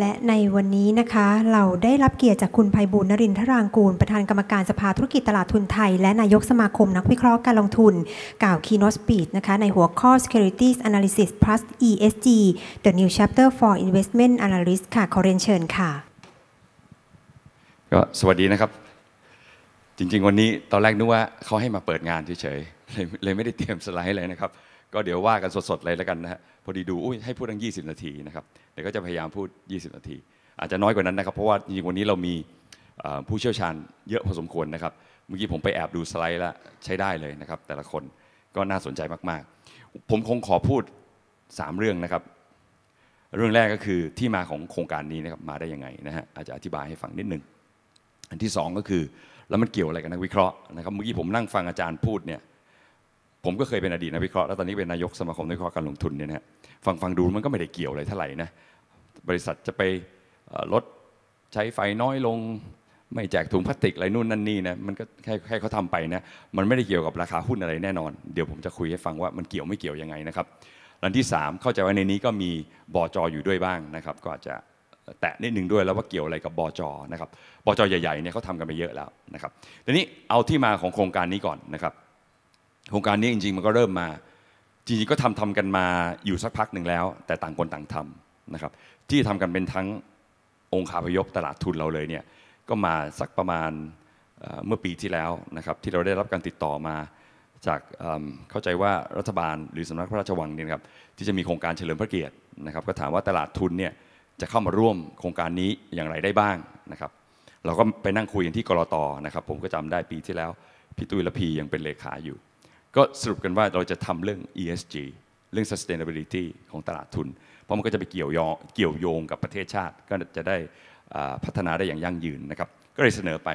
และในวันนี้นะคะ เราได้รับเกียรติจากคุณภัยบุญนรินทรางกูลประธานกรรมการสภาธุรกิจตลาดทุนไทย และนายกสมาคมนักวิเคราะห์การลงทุนกล่าวคีโนสปีดนะคะ ในหัวข้อ Securities Analysis Plus ESG The New Chapter for Investment Analysts ค่ะ ขอเรียนเชิญค่ะก็สวัสดีนะครับจริงๆวันนี้ตอนแรกนึกว่าเขาให้มาเปิดงานเฉยๆเลยไม่ได้เตรียมสไลด์เลยนะครับ ก็เดี๋ยวว่ากันสดๆเลยแล้วกันนะฮะพอดีดูอุ้ยให้พูดทั้ง 20 นาทีนะครับเดี๋ยวก็จะพยายามพูด 20 นาที อาจจะน้อยกว่านั้นนะครับ เพราะว่าจริงๆวันนี้เรามีผู้เชี่ยวชาญเยอะพอสมควรนะครับเมื่อกี้ผมไปแอบดูสไลด์แล้วใช้ได้เลยนะครับแต่ละคนก็น่าสนใจมากๆ ผมคงขอพูด 3 เรื่องนะครับเรื่องแรกก็คือที่มาของโครงการนี้นะครับมาได้ยังไงนะฮะอาจจะอธิบายให้ฟังนิดนึงอันที่สองก็คือแล้วมันเกี่ยวอะไรกับนักวิเคราะห์นะครับเมื่อกี้ผมนั่งฟังอาจารย์พูดเนี่ยผมก็เคยเป็นอดีตนักวิเคราะห์แล้วตอนนี้เป็นนายกสมาคมนักวิเคราะห์การลงทุนเนี่ยนะฟังฟังดูมันก็ไม่ได้เกี่ยวอะไรเท่าไหร่นะบริษัทจะไปลดใช้ไฟน้อยลง ไม่แจกถุงพลาสติกอะไรนู่นนั่นนี่นะมันก็แค่แค่เขาทำไปนะมันไม่ได้เกี่ยวกับราคาหุ้นอะไรแน่นอนเดี๋ยวผมจะคุยให้ฟังว่ามันเกี่ยวไม่เกี่ยวยังไงนะครับอันที่3เข้าใจว่าในนี้ก็มีบอจออยู่ด้วยบ้างนะครับ ก็อาจจะแตะนิดหนึ่งด้วยแล้วว่าเกี่ยวอะไรกับบอจอนะครับบอจอใหญ่ๆเนี่ยเขาทำกันไปเยอะแล้วนะครับทีนี้เอาที่มาของโครงการนี้ก่อนนะครับโครงการนี้จริงๆ มันก็เริ่มมาจริงๆก็ทำทำกันมาอยู่สักพักหนึ่งแล้ว แต่ต่างคนต่างทำนะครับที่ทำกันเป็นทั้งองค์คาพยพตลาดทุนเราเลยเนี่ยก็มาสักประมาณเมื่อปีที่แล้วนะครับที่เราได้รับการติดต่อมา จากเข้าใจว่ารัฐบาลหรือสำนักพระราชวังเนี่ยครับที่จะมีโครงการเฉลิมพระเกียรตินะครับก็ถามว่าตลาดทุนเนี่ยจะเข้ามาร่วมโครงการนี้อย่างไรได้บ้างนะครับเราก็ไปนั่งคุยกันที่กรอตนะครับผมก็จำได้ปีที่แล้วพี่ตุยละพียังเป็นเลขาอยู่ ก็สรุปกันว่าเราจะทำเรื่อง ESG เรื่อง sustainability ของตลาดทุนเพราะมันก็จะไปเกี่ยวยงเกี่ยวโยงกับประเทศชาติ ก็จะได้พัฒนาได้อย่างยั่งยืนนะครับก็เลยเสนอไป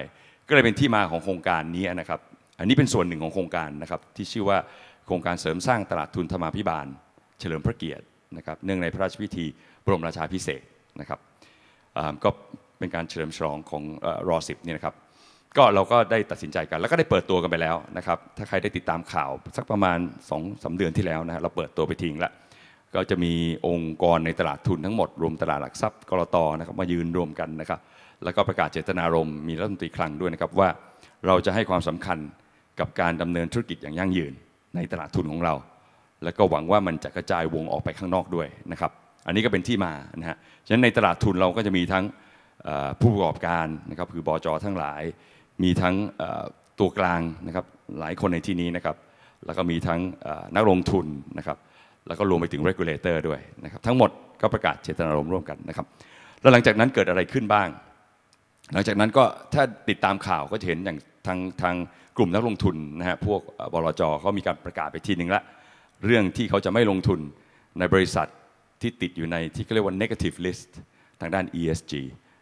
ก็เลยเป็นที่มาของโครงการนี้นะครับอันนี้เป็นส่วนหนึ่งของโครงการนะครับที่ชื่อว่าโครงการเสริมสร้างตลาดทุนธรรมาภิบาล เฉลิมพระเกียรตินะครับเนื่องในพระราชพิธีบรมราชาพิเศษนะครับก็เป็นการเฉลิมฉลองของรอสิบนี่นะครับ ก็เราก็ได้ตัดสินใจกันแล้วก็ได้เปิดตัวกันไปแล้วนะครับถ้าใครได้ติดตามข่าวสักประมาณ2อสเดือนที่แล้วนะเราเปิดตัวไปทิ้งละก็จะมีองค์กรในตลาดทุนทั้งหมดรวมตลาดหลักทรัพย์กรตนะครับ มายืนรวมกันนะครับแล้วก็ประกาศเจตนารมณ์มีรัฐมนตรีคลังด้วยนะครับว่าเราจะให้ความสำคัญกับการดำเนินธุรกิจอย่างยั่งยืนในตลาดทุนของเรา แล้วก็หวังว่ามันจะกระจายวงออกไปข้างนอกด้วยนะครับอันนี้ก็เป็นที่มานะฮะฉะนั้นในตลาดทุนเราก็จะมีทั้งผู้ประกอบการนะครับ คือบอจอทั้งหลาย มีทั้งตัวกลางนะครับ หลายคนในที่นี้นะครับ แล้วก็มีทั้งนักลงทุนนะครับ แล้วก็รวมไปถึง regulator ด้วยนะครับ ทั้งหมดก็ประกาศเจตนารมณ์ร่วมกันนะครับ แล้วหลังจากนั้นเกิดอะไรขึ้นบ้าง หลังจากนั้นก็ถ้าติดตามข่าวก็จะเห็นอย่างทางทางกลุ่มนักลงทุนนะฮะพวกบลจเขามีการประกาศไปทีนึงละ เรื่องที่เขาจะไม่ลงทุนในบริษัทที่ติดอยู่ในที่เเรียกว่า negative list ทางด้าน ESG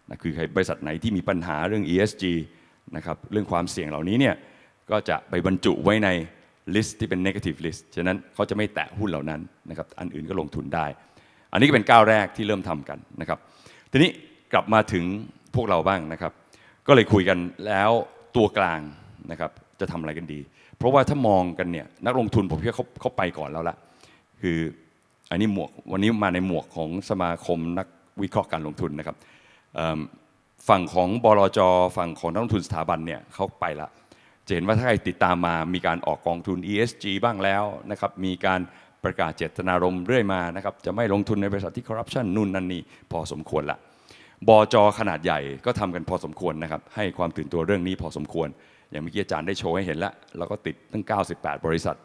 นะคือใครบริษัทไหนที่มีปัญหาเรื่อง ESG นะครับเรื่องความเสี่ยงเหล่านี้เนี่ยก็จะไปบรรจุไว้ในลิสต์ที่เป็น negative list ฉะนั้นเขาจะไม่แตะหุ้นเหล่านั้นนะครับอันอื่นก็ลงทุนได้ อันนี้ก็เป็นก้าวแรกที่เริ่มทำกันนะครับทีนี้กลับมาถึงพวกเราบ้างนะครับก็เลยคุยกันแล้วตัวกลางนะครับจะทำอะไรกันดี เพราะว่าถ้ามองกันเนี่ยนักลงทุนผมคิดว่าเขาเขาไปก่อนแล้วละคืออันนี้หมวกวันนี้มาในหมวกของสมาคมนักวิเคราะห์การลงทุนนะครับฝั่งของบลจฝั่งของนักลงทุนสถาบันเนี่ยเขาไปละจะเห็นว่าถ้าใครติดตามมามีการออกกองทุน ESG บ้างแล้วนะครับมีการประกาศเจตนารมณ์เรื่อยมานะครับจะไม่ลงทุนในบริษัทที่คอร์รัปชันนู่นนั่นนี่พอสมควรละบจ ขนาดใหญ่ก็ทำกันพอสมควรนะครับ ให้ความตื่นตัวเรื่องนี้พอสมควร อย่างเมื่อกี้อาจารย์ได้โชว์ให้เห็นแล้วเราก็ติดตั้ง 98 บริษัท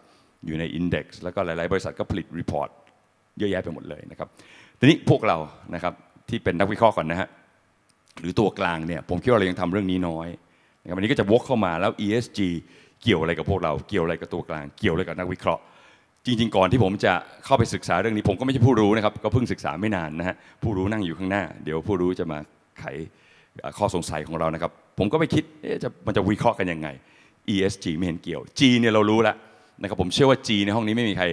อยู่ในอินเด็กซ์แล้วก็หลายๆ บริษัทก็ผลิตรีพอร์ตเยอะแยะไปหมดเลยนะครับ ทีนี้พวกเรานะครับที่เป็นนักวิเคราะห์ก่อนนะฮะหรือตัวกลางเนี่ยผมคิดว่าเรายังทำเรื่องนี้น้อยนะครับอันนี้ก็จะวกเข้ามาแล้ว ESG เกี่ยวอะไรกับพวกเราเกี่ยวอะไรกับตัวกลางเกี่ยวอะไรกับนักวิเคราะห์จริงๆก่อนที่ผมจะเข้าไปศึกษาเรื่องนี้ผมก็ไม่ใช่ผู้รู้นะครับ ก็เพิ่งศึกษาไม่นานนะฮะผู้รู้นั่งอยู่ข้างหน้า เดี๋ยวผู้รู้จะมาไขข้อสงสัยของเรานะครับผมก็ไปคิดจะมันจะวิเคราะห์กันยังไง ESG ไม่เห็นเกี่ยว G เนี่ยเรารู้แล้วนะครับผมเชื่อว่า G ในห้องนี้ไม่มีใคร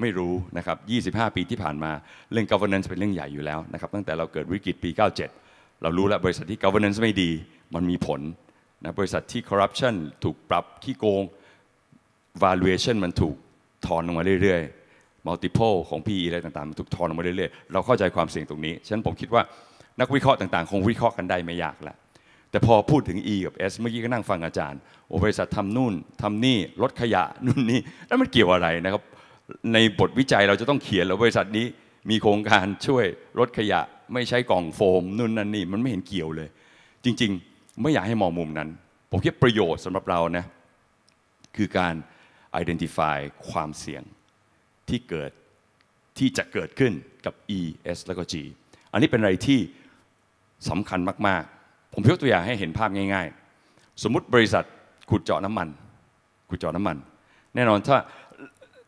ไม่รู้นะครับ 25 ปีที่ผ่านมาเรื่อง governance เป็นเรื่องใหญ่อยู่แล้วนะครับ ตั้งแต่เราเกิดวิกฤตปี 97 เรารู้แล้วบริษัทที่ governance ไม่ดีมันมีผลนะบริษัทที่ corruption ถูกปรับขี้โกง valuation มันถูกถอนลงมาเรื่อย ๆ multiple ของ PE อะไรต่างๆ มันถูกถอนลงมาเรื่อยๆ เราเข้าใจความเสี่ยงตรงนี้ ฉะนั้นผมคิดว่านักวิเคราะห์ต่างๆ คงวิเคราะห์กันได้ไม่ยากแล้วแต่พอพูดถึง E กับ S เมื่อกี้ก็นั่งฟังอาจารย์โอบริษัททำนู่นทำนี่ลดขยะนู่นนี่แล้วมันเกี่ยวอะไรนะครับในบทวิจัยเราจะต้องเขียนแล้วบริษัทนี้มีโครงการช่วยลดขยะไม่ใช้กล่องโฟมนู่นนั่นนี่มันไม่เห็นเกี่ยวเลย จริงๆ ไม่อยากให้มองมุมนั้น ผมคิดประโยชน์สำหรับเรานะคือการ identify ความเสี่ยง ที่เกิดที่จะเกิดขึ้นกับ E S แล้วก็ G อันนี้เป็นอะไรที่สำคัญมากๆ ผมยกตัวอย่างให้เห็นภาพง่าย ๆ สมมติบริษัทขุดเจาะน้ำมันขุดเจาะน้ำมัน แน่นอนถ้า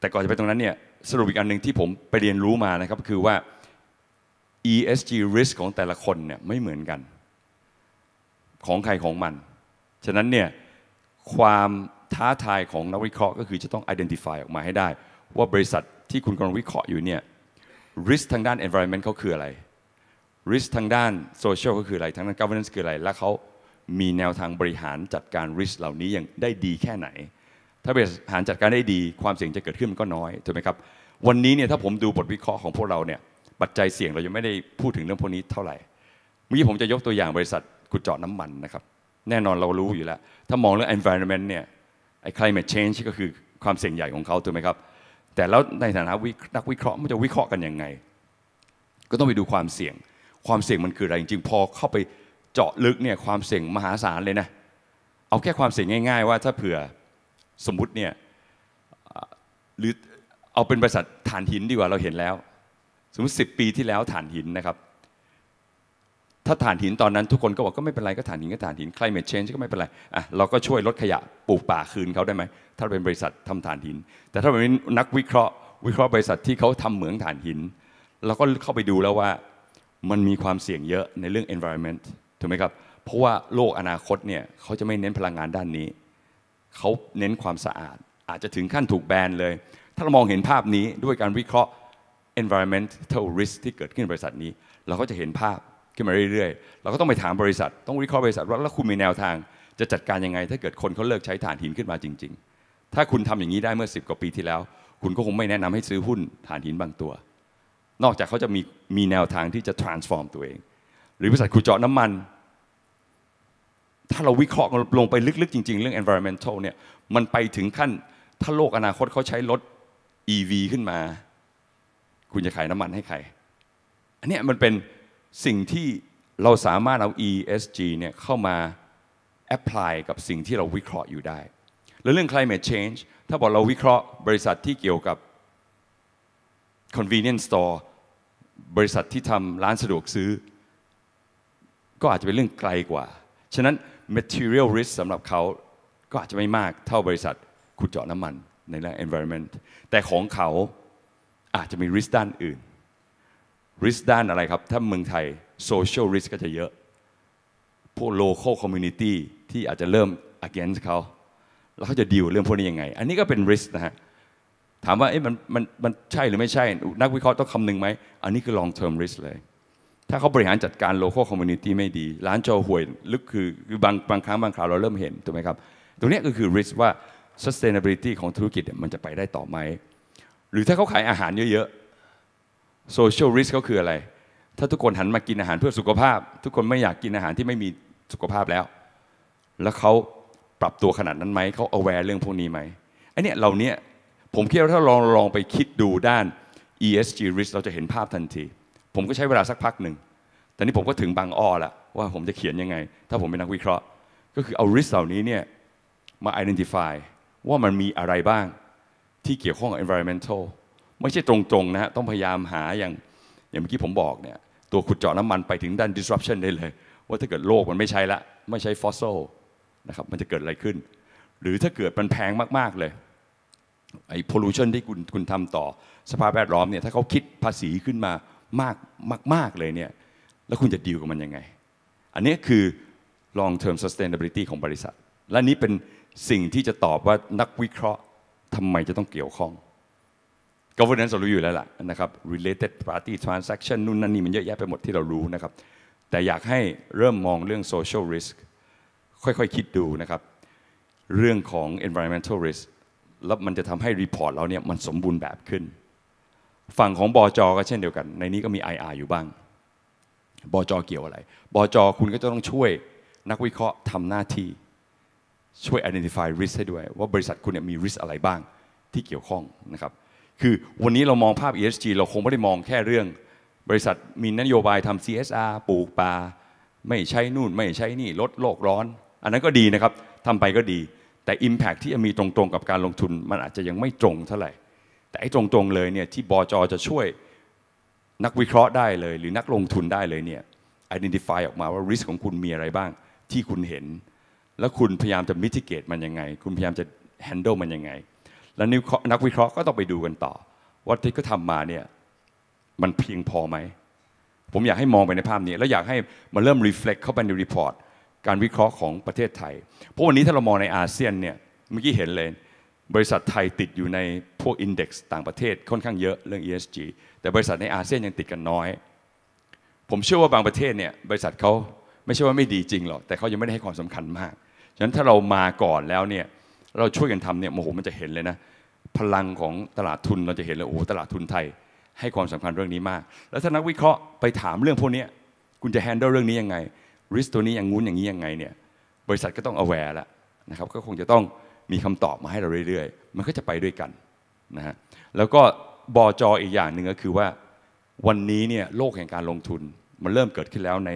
แต่ก่อนจะไปตรงนั้นเนี่ย สรุปอีกอันหนึ่งที่ผมไปเรียนรู้มานะครับ คือว่า ESG risk ของแต่ละคนเนี่ย ไม่เหมือนกัน ของใครของมัน ฉะนั้นเนี่ย ความท้าทายของนักวิเคราะห์ก็คือจะต้อง identify ออกมาให้ได้ ว่าบริษัทที่คุณกำลังวิเคราะห์อยู่เนี่ย risk ทางด้าน environment เขาคืออะไร risk ทางด้าน social ก็คืออะไรทางด้าน governance คืออะไร และเขามีแนวทางบริหารจัดการ risk เหล่านี้อย่างได้ดีแค่ไหนถ้าบริหารจัดการได้ดีความเสี่ยงจะเกิดขึ้นมันก็น้อยถูกไหมครับ วันนี้เนี่ยถ้าผมดูบทวิเคราะห์ของพวกเราเนี่ยปัจจัยเสี่ยงเรายังไม่ได้พูดถึงเรื่องพวกนี้เท่าไหร่ เมื่อกี้ผมจะยกตัวอย่างบริษัทขุดเจาะน้ำมันนะครับ แน่นอนเรารู้อยู่แล้ว ถ้ามองเรื่อง environment เนี่ยไอ้ climate change ก็คือความเสี่ยงใหญ่ของเขาถูกไหมครับ แต่แล้วในฐานะนักวิเคราะห์มันจะวิเคราะห์กันยังไง ก็ต้องไปดูความเสี่ยง ความเสี่ยงมันคืออะไรจริงๆพอเข้าไปเจาะลึกเนี่ยความเสี่ยงมหาศาลเลยนะเอาแค่ความเสี่ยงง่าย ๆ ว่าถ้าเผื่อสมมุติเนี่ยหรือเอาเป็นบริษัทฐานหินดีกว่าเราเห็นแล้วสมมติสิปีที่แล้วฐานหินนะครับ ถ้าฐานหินตอนนั้นทุกคนก็บอกก็ไม่เป็นไรก็ฐานหินก็ฐานหิน climate change ก็ไม่เป็นไรอ่ะเราก็ช่วยลดขยะปลูกป่าคืนเขาได้ไหมถ้าเป็นบริษัททำฐานหิน แต่ถ้าเป็นนักวิเคราะห์วิเคราะห์บริษัทที่เขาทำเหมืองฐานหินเราก็เข้าไปดูแล้วว่ามันมีความเสี่ยงเยอะในเรื่อง environment ถูกไหมครับเพราะว่าโลกอนาคตเนี่ยเขาจะไม่เน้นพลังงานด้านนี้เขาเน้นความสะอาดอาจจะถึงขั้นถูกแบนเลย ถ้าเรามองเห็นภาพนี้ด้วยการวิเคราะห์ environmental risk ที่เกิดขึ้นบริษัทนี้ เราก็จะเห็นภาพขึ้นมาเรื่อยๆ เราก็ต้องไปถามบริษัท ต้องวิเคราะห์บริษัทว่าแล้วคุณมีแนวทางจะจัดการยังไงถ้าเกิดคนเขาเลิกใช้ถ่านหินขึ้นมาจริง ๆ ถ้าคุณทำอย่างนี้ได้เมื่อ 10กว่าปีที่แล้วคุณก็คงไม่แนะนำให้ซื้อหุ้นถ่านหินบางตัว นอกจากเขาจะมีมีแนวทางที่จะ transform ตัวเอง หรือบริษัทขุดเจาะน้ำมันถ้าเราวิเคราะห์ลงไปลึกๆ จริงๆเรื่อง environmental เนี่ยมันไปถึงขั้นถ้าโลกอนาคตเขาใช้รถ EV ขึ้นมา คุณจะขายน้ำมันให้ใคร อันนี้มันเป็นสิ่งที่เราสามารถเอา ESG เนี่ยเข้ามา apply กับสิ่งที่เราวิเคราะห์อยู่ได้ แล้วเรื่อง climate change ถ้าบอกเราวิเคราะห์บริษัทที่เกี่ยวกับ convenience store บริษัทที่ทำร้านสะดวกซื้อ ก็อาจจะเป็นเรื่องไกลกว่าฉะนั้น material risk สำหรับเขาก็อาจจะไม่มากเท่าบริษัทขุดเจาะน้ำมันในเรื่อง environment แต่ของเขาอาจจะมี risk ด้านอื่น risk ด้านอะไรครับถ้าเมืองไทย social risk ก็จะเยอะ พวก local community ที่อาจจะเริ่ม against เขาแล้วเขาจะดิลเรื่องพวกนี้ยังไง อันนี้ก็เป็น risk นะฮะถามว่าเอ๊ะมันมันมันใช่หรือไม่ใช่นักวิเคราะห์ต้องคำนึงไหมอันนี้คือ long term risk เลยถ้าเขาบริหารจัดการโล c a l community ไม่ดี ร้านโจห่วยลึกคือคือบางบางครั้งบางคราวเราเริ่มเห็นถูกไหมครับตรงนี้ก็คือ risk ว่า sustainability ของธุรกิจมันจะไปได้ต่อไหมหรือถ้าเขาขายอาหารเยอะๆ social risk เขาคืออะไร ถ้าทุกคนหันมากินอาหารเพื่อสุขภาพ ทุกคนไม่อยากกินอาหารที่ไม่มีสุขภาพแล้ว แล้วเขาปรับตัวขนาดนั้นไหมเขา aware เรื่องพวกนี้ไหมไอเนี้ยเราเนี้ยผมคิดว่าถ้าลองลองไปคิดดูด้าน ESG risk เราจะเห็นภาพทันทีผมก็ใช้เวลาสักพักหนึ่ง แต่นี้ผมก็ถึงบางอ้อละว่าผมจะเขียนยังไง ถ้าผมเป็นนักวิเคราะห์ ก็คือเอาริสเหล่านี้เนี่ย มา identify ว่ามันมีอะไรบ้าง ที่เกี่ยวข้องกับ environmental ไม่ใช่ตรงๆนะฮะ ต้องพยายามหาอย่างอย่างเมื่อกี้ผมบอกเนี่ย ตัวขุดเจาะน้ำมันไปถึงด้าน disruption ได้เลย ว่าถ้าเกิดโลกมันไม่ใช่ละ ไม่ใช่ fossil นะครับมันจะเกิดอะไรขึ้นหรือถ้าเกิดมันแพงมากๆเลยไอ้ pollution ที่คุณคุณทำต่อ สภาพแวดล้อมเนี่ยถ้าเขาคิดภาษีขึ้นมามากมากมากเลยเนี่ย แล้วคุณจะดีลกับมัน ยังไง อันนี้คือ long term sustainability ของบริษัท และนี้เป็นสิ่งที่จะตอบว่านักวิเคราะห์ทำไมจะต้องเกี่ยวข้อง governance เรารู้อยู่แล้วล่ะนะครับ related party transaction นู่นนั่นนี่มันเยอะแยะไปหมดที่เรารู้นะครับ แต่อยากให้เริ่มมองเรื่อง social risk ค่อยๆคคิดดูนะครับ เรื่องของ environmental risk แล้วมันจะทำให้ report เราเนี่ยมันสมบูรณ์แบบขึ้นฝั่งของบอจอก็เช่นเดียวกัน ในนี้ก็มี IR อยู่บ้างบอจอเกี่ยวอะไรบอจอคุณก็จะต้องช่วยนักวิเคราะห์ทำหน้าที่ ช่วย identify risk ให้ด้วย ว่าบริษัทคุณเนี่ยมี risk อะไรบ้างที่เกี่ยวข้องนะครับ คือวันนี้เรามองภาพ ESG เราคงไม่ได้มองแค่เรื่อง บริษัทมีนโยบายทำ CSR ปลูกปลาไม่ใช่นู่นไม่ใช่นี่ ลดโลกร้อน อันนั้นก็ดีนะครับทำไปก็ดี แต่ Impact ที่จะมีตรงๆกับการลงทุนมันอาจจะยังไม่ตรงเท่าไหร่แต่ไอ้ตรงๆเลยเนี่ยที่บอจอจะช่วยนักวิเคราะห์ได้เลย หรือนักลงทุนได้เลยเนี่ย identify ออกมาว่า risk ของคุณมีอะไรบ้างที่คุณเห็น แล้วคุณพยายามจะ mitigate มันยังไง คุณพยายามจะ handle มันยังไง แล้วนักวิเคราะห์ก็ต้องไปดูกันต่อว่าที่เขาทำมาเนี่ยมันเพียงพอไหมผมอยากให้มองไปในภาพนี้แล้วอยากให้มันเริ่ม reflect เข้าไปใน report การวิเคราะห์ของประเทศไทยเพราะวันนี้ถ้าเรามองในอาเซียนเนี่ยเมื่อกี้เห็นเลยบริษัทไทยติดอยู่ในพวกอินเด็กซ์ต่างประเทศค่อนข้างเยอะเรื่อง ESG แต่บริษัทในอาเซียนยังติดกันน้อย ผมเชื่อว่าบางประเทศเนี่ยบริษัทเขาไม่ใช่ว่าไม่ดีจริงหรอกแต่เขายังไม่ได้ให้ความสำคัญมาก ฉะนั้นถ้าเรามาก่อนแล้วเนี่ยเราช่วยกันทำเนี่ยโอ้โหมันจะเห็นเลยนะพลังของตลาดทุนเราจะเห็นเลยโอ้โหตลาดทุนไทยให้ความสำคัญเรื่องนี้มาก แล้วถ้านักวิเคราะห์ไปถามเรื่องพวกนี้คุณจะแฮนด์ลเรื่องนี้ยังไงริสตัวนี้อย่างงู้นอย่างนี้ยังไงเนี่ยบริษัทก็ต้อง a แวร์แล้วนะครับก็คงจะต้องมีคำตอบมาให้เราเรื่อยๆ มันก็จะไปด้วยกันนะฮะ แล้วก็บอจออีกอย่างหนึ่งก็คือว่าวันนี้เนี่ยโลกแห่งการลงทุน มันเริ่มเกิดขึ้นแล้วใน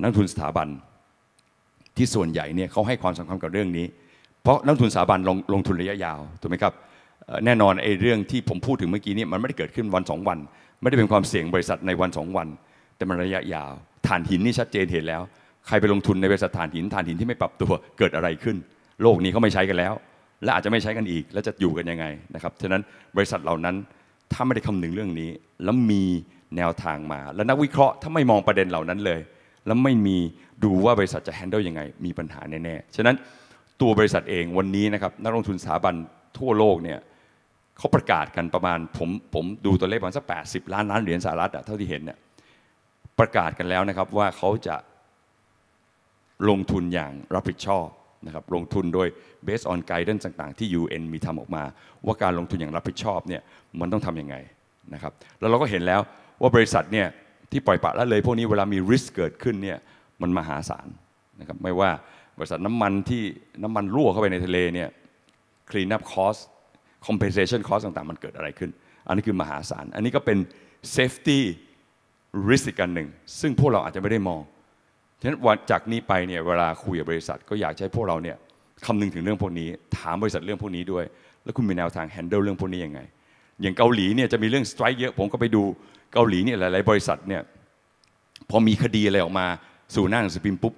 นักทุนสถาบันที่ส่วนใหญ่เนี่ยเขาให้ความสำคัญกับเรื่องนี้ เพราะนักทุนสถาบันลงลงทุนระยะยาวถูกไหมครับแน่นอนไอ้เรื่องที่ผมพูดถึงเมื่อกี้นี่มันไม่ได้เกิดขึ้นวัน2 วัน ไม่ได้เป็นความเสี่ยงบริษัทในวัน2วัน แต่มันระยะยาวฐานหินนี่ชัดเจนเห็นแล้ว ใครไปลงทุนในบริษัทฐานหิน ฐานหินที่ไม่ปรับตัวเกิดอะไรขึ้นโลกนี้เขาไม่ใช้กันแล้วและอาจจะไม่ใช้กันอีก แล้วจะอยู่กันยังไงนะครับฉะนั้นบริษัทเหล่านั้นถ้าไม่ได้คำนึงเรื่องนี้แล้วมีแนวทางมาแล้วนักวิเคราะห์ถ้าไม่มองประเด็นเหล่านั้นเลยแล้วไม่มีดูว่าบริษัทจะแฮนด์ลยังไง มีปัญหาแน่ๆฉะนั้นตัวบริษัทเองวันนี้นะครับนักลงทุนสถาบันทั่วโลกเนี่ยเขาประกาศกันประมาณผมผมดูตัวเลขประมาณสักแปล้านล้านเหรียญสหรัฐอะเท่าที่เห็นเนี่ยประกาศกันแล้วนะครับว่าเขาจะลงทุนอย่างรับผิดชอบนะครับลงทุนโดย based on guidance ต่าง ๆ ที่ UN มีทำออกมา ว่าการลงทุนอย่างรับผิดชอบเนี่ยมันต้องทำยังไงนะครับแล้วเราก็เห็นแล้วว่าบริษัทเนี่ยที่ปล่อยปละละเลย พวกนี้เวลามี risk เกิดขึ้นเนี่ยมันมหาศาลนะครับไม่ว่าบริษัทน้ำมันที่น้ำมันรั่วเข้าไปในทะเลเนี่ย clean up cost compensation cost ต่างๆ มันเกิดอะไรขึ้น อันนี้คือมหาศาล อันนี้ก็เป็น safety risk อีกันหนึ่งซึ่งพวกเราอาจจะไม่ได้มองฉะนั้นวันจากนี้ไปเนี่ยเวลาคุยกับบริษัทก็อยากให้พวกเราเนี่ยคำนึงถึงเรื่องพวกนี้ ถามบริษัทเรื่องพวกนี้ด้วย แล้วคุณมีแนวทางแฮนเดิลเรื่องพวกนี้ยังไง อย่างเกาหลีเนี่ยจะมีเรื่องสไตร์เยอะ ผมก็ไปดูเกาหลีเนี่ยหลาย ๆ บริษัทเนี่ยพอมีคดีอะไรออกมาสู่หน้าหนังสือพิมพ์ปุ๊บ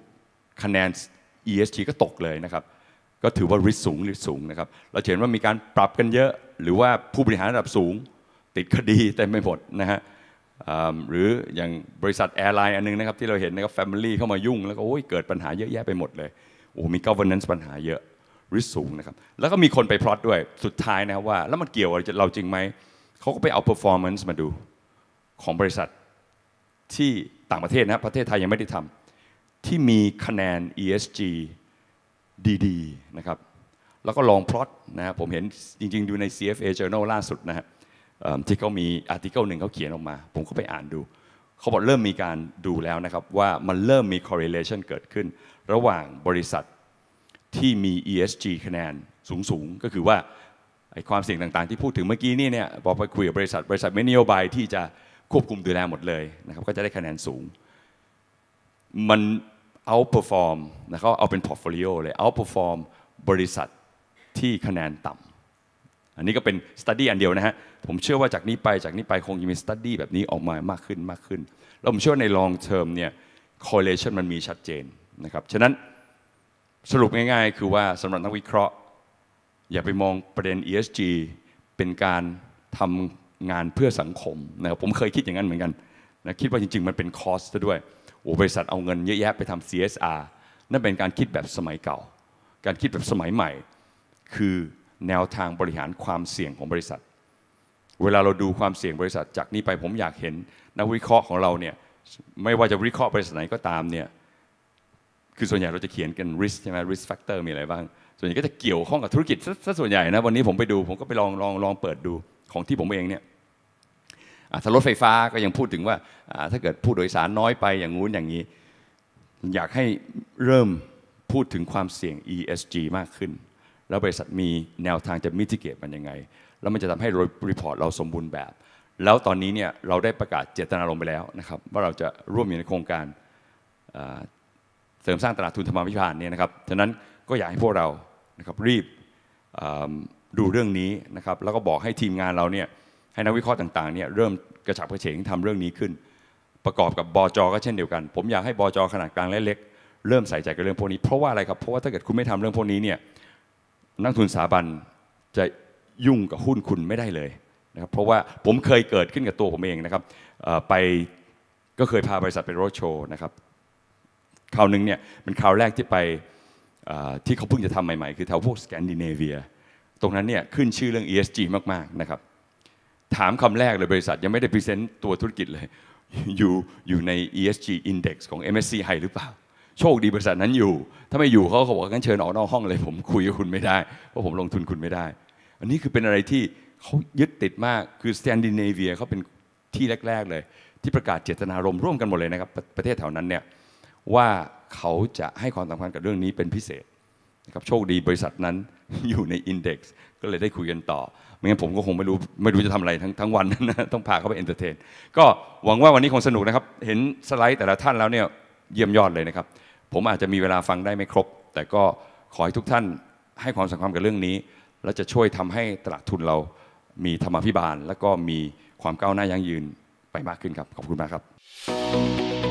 คะแนน ESG ก็ตกเลยนะครับก็ถือว่าริสสูงริสสูงนะครับเราเห็นว่ามีการปรับกันเยอะหรือว่าผู้บริหารระดับสูง ติดคดีแต่ไม่หมดนะฮะหรืออย่างบริษัทแอร์ไลน์อันนึงนะครับ ที่เราเห็นนะครับแฟมิลี่เข้ามายุ่ง แล้วก็โอ้ยเกิดปัญหาเยอะแยะไปหมดเลย โอ้มีก o v e r n a n c e ปัญหาเยอะริสสูงนะครับ แล้วก็มีคนไปพลอตด้วยสุดท้ายนะครับว่าแล้วมันเกี่ยวเราจริงไหม เขาก็ไปเอา performance มาดู ของบริษัทที่ต่างประเทศนะประเทศไทยยังไม่ได้ทำที่มีคะแนน ESG ดีๆนะครับ แล้วก็ลองพลอตนะผมเห็นจริงๆดูใน CFA Journal ล่าสุดนะครับที่เขา มี อาร์ติเคิลหนึ่งเขาเขียนออกมา ผมก็ไปอ่านดู เขาบอก เริ่มมีการดูแล้วนะครับ ว่ามันเริ่มมี correlation เกิดขึ้น ระหว่างบริษัทที่มี ESG คะแนนสูง ๆ ก็คือว่าไอความเสี่ยงต่างๆที่พูดถึงเมื่อกี้นี่เนี่ย พอไปคุยกับบริษัท บริษัทไม่นโยบายที่จะควบคุมดูแลหมดเลยนะครับ ก็จะได้คะแนนสูง มันเอาเปอร์ฟอร์มนะครับ เอาเป็นพอร์ตโฟลิโอเลย เอาเปอร์ฟอร์มบริษัทที่คะแนนต่ำอันนี้ก็เป็นสต๊าดี้อันเดียวนะฮะ ผมเชื่อว่าจากนี้ไปจากนี้ไปคงจะมีสต๊าดี้แบบนี้ออกมามากขึ้นมากขึ้นแล้วผมเชื่อในลองเทอมเนี่ย correlation มันมีชัดเจนนะครับ ฉะนั้นสรุปง่าย ๆ คือว่าสำหรับนักวิเคราะห์ อย่าไปมองประเด็น ESG เป็นการทำงานเพื่อสังคม นะครับผมเคยคิดอย่างนั้นเหมือนกันนะคิดว่าจริงๆมันเป็นคอสซะด้วยโอ้บริษัทเอาเงินเยอะแยะไปทำ CSR นั่นเป็นการคิดแบบสมัยเก่า การคิดแบบสมัยใหม่คือแนวทางบริหารความเสี่ยงของบริษัท เวลาเราดูความเสี่ยงบริษัทจากนี้ไปผมอยากเห็นนักวิเคราะห์ของเราเนี่ยไม่ว่าจะวิเคราะห์บริษัทไหนก็ตามเนี่ยคือส่วนใหญ่เราจะเขียนกัน risk ใช่ไหม risk factor มีอะไรบ้างส่วนใหญ่ก็จะเกี่ยวข้องกับธุรกิจซะส่วนใหญ่นะวันนี้ผมไปดูผมก็ไปลองลองลองเปิดดูของที่ผมเองเนี่ยถ้ารถไฟฟ้าก็ยังพูดถึงว่าถ้าเกิดผู้โดยสารน้อยไปอย่างงู้นอย่างนี้ อยากให้เริ่มพูดถึงความเสี่ยง ESG มากขึ้นแล้วบริษัทมีแนวทางจะมิติเกตมันยังไง แล้วมันจะทำให้รีพอร์ตเราสมบูรณ์แบบ แล้วตอนนี้เนี่ยเราได้ประกาศเจตนารมณ์ไปแล้วนะครับว่าเราจะร่วมอยู่ในโครงการเสริมสร้างตลาดทุนธรรมวิพานเนี่ยนะครับ ฉะนั้นก็อยากให้พวกเรานะครับรีบดูเรื่องนี้นะครับแล้วก็บอกให้ทีมงานเราเนี่ยให้นักวิเคราะห์ต่างๆเนี่ยเริ่มกระฉับกระเฉงทำเรื่องนี้ขึ้น ประกอบกับบอจอก็เช่นเดียวกัน ผมอยากให้บอจอขนาดกลางและเล็กเริ่มใส่ใจกับเรื่องพวกนี้ เพราะว่าอะไรครับ เพราะว่าถ้าเกิดคุณไม่ทำเรื่องพวกนี้เนี่ยนักทุนสถาบันจะยุ่งกับหุ้นคุณไม่ได้เลยนะครับเพราะว่าผมเคยเกิดขึ้นกับตัวผมเองนะครับไปก็เคยพาบริษัทไปโรดโชว์นะครับ คราวนึงเนี่ย เป็นคราวแรกที่ไปที่เขาเพิ่งจะทำใหม่ๆ คือแถวพวกสแกนดิเนเวียตรงนั้นเนี่ย ขึ้นชื่อเรื่อง ESG มากๆ นะครับ ถามคำแรกเลยบริษัทยังไม่ได้พรีเซนต์ตัวธุรกิจเลย อยู่อยู่ใน ESG Index ของ MSCI หรือเปล่าโชคดีบริษัทนั้นอยู่ ถ้าไม่อยู่เขาเขาบอกงั้นเชิญออกนอกห้องเลย ผมคุยกับคุณไม่ได้ เพราะผมลงทุนคุณไม่ได้ อันนี้คือเป็นอะไรที่เขายึดติดมาก คือสแตนดิเนเวียเขาเป็นที่แรก ๆ เลยที่ประกาศเจตนารมณ์ร่วมกันหมดเลยนะครับ ประเทศแถวนั้นเนี่ย ว่าเขาจะให้ความสำคัญกับเรื่องนี้เป็นพิเศษนะครับโชคดีบริษัทนั้นอยู่ในอินเด็กซ์ก็เลยได้คุยกันต่อ ไม่งั้นผมก็คงไม่รู้ไม่รู้จะทำอะไรทั้งทั้งวันนะต้องพาเขาไปเอนเตอร์เทน ก็หวังว่าวันนี้คงสนุกนะครับเห็นสไลด์แต่ละท่านแล้วเนี่ยเยี่ยมยอดเลยนะครับผมอาจจะมีเวลาฟังได้ไม่ครบ แต่ก็ขอให้ทุกท่านให้ความสำคัญกับเรื่องนี้ และจะช่วยทำให้ตลาดทุนเรามีธรรมาภิบาล และก็มีความก้าวหน้ายั่งยืนไปมากขึ้นครับ ขอบคุณมากครับ